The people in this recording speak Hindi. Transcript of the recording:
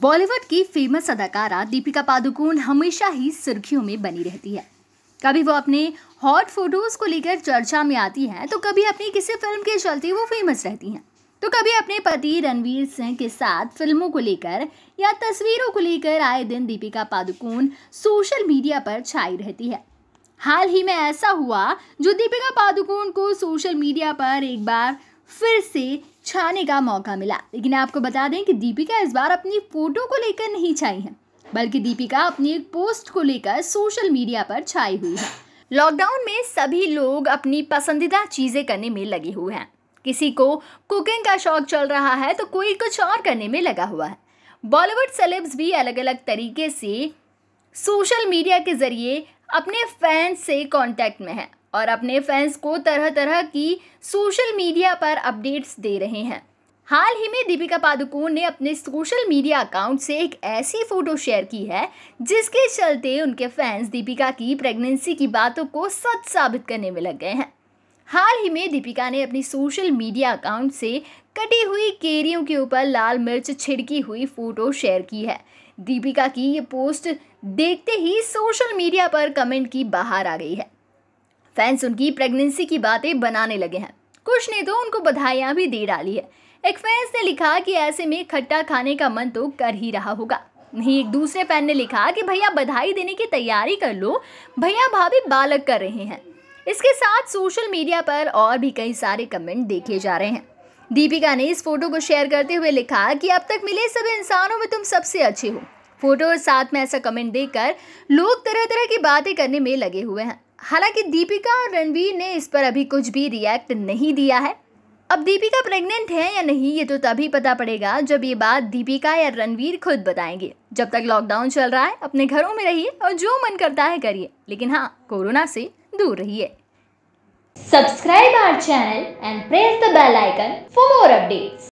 बॉलीवुड की फेमस अदाकारा दीपिका पादुकोण हमेशा ही सुर्खियों में बनी रहती है कभी वो अपने हॉट फोटोज़ को लेकर चर्चा में आती हैं तो कभी अपनी किसी फिल्म के चलते वो फेमस रहती हैं तो कभी अपने पति रणवीर सिंह के साथ फिल्मों को लेकर या तस्वीरों को लेकर आए दिन दीपिका पादुकोण सोशल मीडिया पर छाई रहती है हाल ही में ऐसा हुआ जो दीपिका पादुकोण को सोशल मीडिया पर एक बार फिर से छाने का मौका मिला लेकिन आपको बता दें कि दीपिका इस बार अपनी फोटो को लेकर नहीं छाई हैं बल्कि दीपिका अपनी एक पोस्ट को लेकर सोशल मीडिया पर छाई हुई है लॉकडाउन में सभी लोग अपनी पसंदीदा चीज़ें करने में लगे हुए हैं किसी को कुकिंग का शौक चल रहा है तो कोई कुछ और करने में लगा हुआ है बॉलीवुड सेलेब्स भी अलग अलग तरीके से सोशल मीडिया के ज़रिए अपने फैंस से कांटेक्ट में हैं और अपने फैंस को तरह तरह की सोशल मीडिया पर अपडेट्स दे रहे हैं हाल ही में दीपिका पादुकोण ने अपने सोशल मीडिया अकाउंट से एक ऐसी फोटो शेयर की है जिसके चलते उनके फैंस दीपिका की प्रेगनेंसी की बातों को सच साबित करने में लग गए हैं हाल ही में दीपिका ने अपनी सोशल मीडिया अकाउंट से कटी हुई केरियों के ऊपर लाल मिर्च छिड़की हुई फोटो शेयर की है दीपिका की ये पोस्ट देखते ही सोशल मीडिया पर कमेंट की बाहर आ गई है फैंस उनकी प्रेगनेंसी की बातें बनाने लगे हैं कुछ ने तो उनको बधाइयाँ भी दे डाली है एक फैंस ने लिखा कि ऐसे में खट्टा खाने का मन तो कर ही रहा होगा नहीं एक दूसरे फैन ने लिखा कि भैया बधाई देने की तैयारी कर लो भैया भाभी बालक कर रहे हैं इसके साथ सोशल मीडिया पर और भी कई सारे कमेंट देखे जा रहे हैं दीपिका ने इस फोटो को शेयर करते हुए लिखा कि अब तक मिले सभी इंसानों में तुम सबसे अच्छे हो फोटो और साथ में ऐसा कमेंट देकर लोग तरह तरह की बातें करने में लगे हुए हैं हालांकि दीपिका और रणवीर ने इस पर अभी कुछ भी रिएक्ट नहीं दिया है अब दीपिका प्रेग्नेंट है या नहीं ये तो तभी पता पड़ेगा जब ये बात दीपिका या रणवीर खुद बताएंगे जब तक लॉकडाउन चल रहा है अपने घरों में रहिए और जो मन करता है करिए लेकिन हाँ कोरोना से दूर रहिए subscribe our channel and press the bell icon for more updates